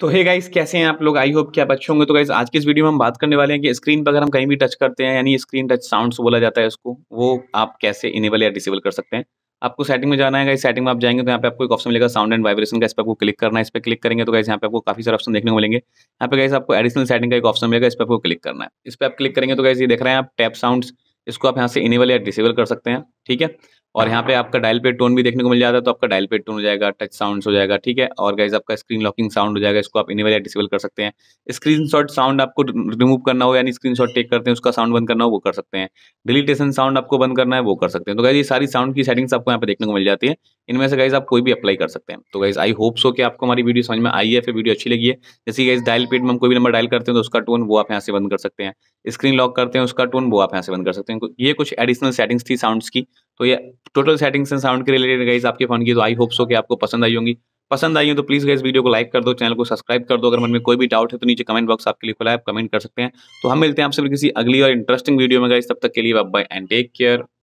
तो hey guys कैसे हैं आप लोग आई होप क्या बच्चे होंगे तो गाइस आज के इस वीडियो में हम बात करने वाले हैं कि स्क्रीन पर अगर हम कहीं भी टच करते हैं यानी स्क्रीन टच साउंड्स बोला जाता है उसको वो आप कैसे इनेबल या डिसेबल कर सकते हैं आपको सेटिंग में जाना है गाइस सेटिंग में आप जाएंगे तो यहाँ पे आपको एक ऑप्शन मिलेगा साउंड एंड वाइब्रेशन का इस पर आपको क्लिक करना है इस पर क्लिक करेंगे तो गाइस यहाँ पे आपको काफी सारे ऑप्शन देखने को मिलेंगे यहाँ पे गाइस आपको एडिशनल सेटिंग का एक ऑप्शन मिलेगा इस पर आपको क्लिक करना है इस पर आप क्लिक करेंगे तो गाइस ये देख रहे हैं आप टैप साउंड्स इसको आप यहाँ से इनेबल या डिसेबल कर सकते हैं ठीक है और यहाँ पे आपका डायल पे टोन भी देखने को मिल जाता है तो आपका डायल पे टोन हो जाएगा टच साउंड हो जाएगा ठीक है और गाइज आपका स्क्रीन लॉकिंग साउंड हो जाएगा इसको आप इनेबल या डिसेबल कर सकते हैं स्क्रीन शॉट साउंड आपको रिमूव करना हो यानी स्क्रीन शॉट टेक करते हैं उसका साउंड बंद करना हो वो कर सकते हैं डिलीटेशन साउंड आपको बंद करना है वो कर सकते हैं तो गाइज ये सारी साउंड की सेटिंग्स आपको यहाँ पे देखने को मिल जाती है इनमें से गाइज आप कोई भी अप्लाई कर सकते हैं तो गाइज आई होप सो कि आपको हमारी वीडियो समझ में आई है फिर वीडियो अच्छी लगी है जैसे गाइज डायल पेड में हम कोई भी नंबर डायल करते हैं तो उसका टोन वो आप यहाँ से बंद कर सकते हैं स्क्रीन लॉक करते हैं उसका टोन वो आप यहाँ से बंद कर सकते हैं तो ये कुछ एडिशनल सेटिंग्स थी साउंड्स की तो ये टोटल सेटिंग्स एंड साउंड के रिलेटेड गाइज आपके फोन की तो आई होप सो कि आपको पसंद आई होंगी पसंद आई हो तो प्लीज़ गाइज वीडियो को लाइक कर दो चैनल को सब्सक्राइब कर दो अगर मन में कोई भी डाउट है तो नीचे कमेंट बॉक्स आपके लिए खुला है आप कमेंट कर सकते हैं तो हम मिलते हैं आपसे किसी अगली और इंटरेस्टिंग वीडियो में गाइज तब तक के लिए बाय एंड टेक केयर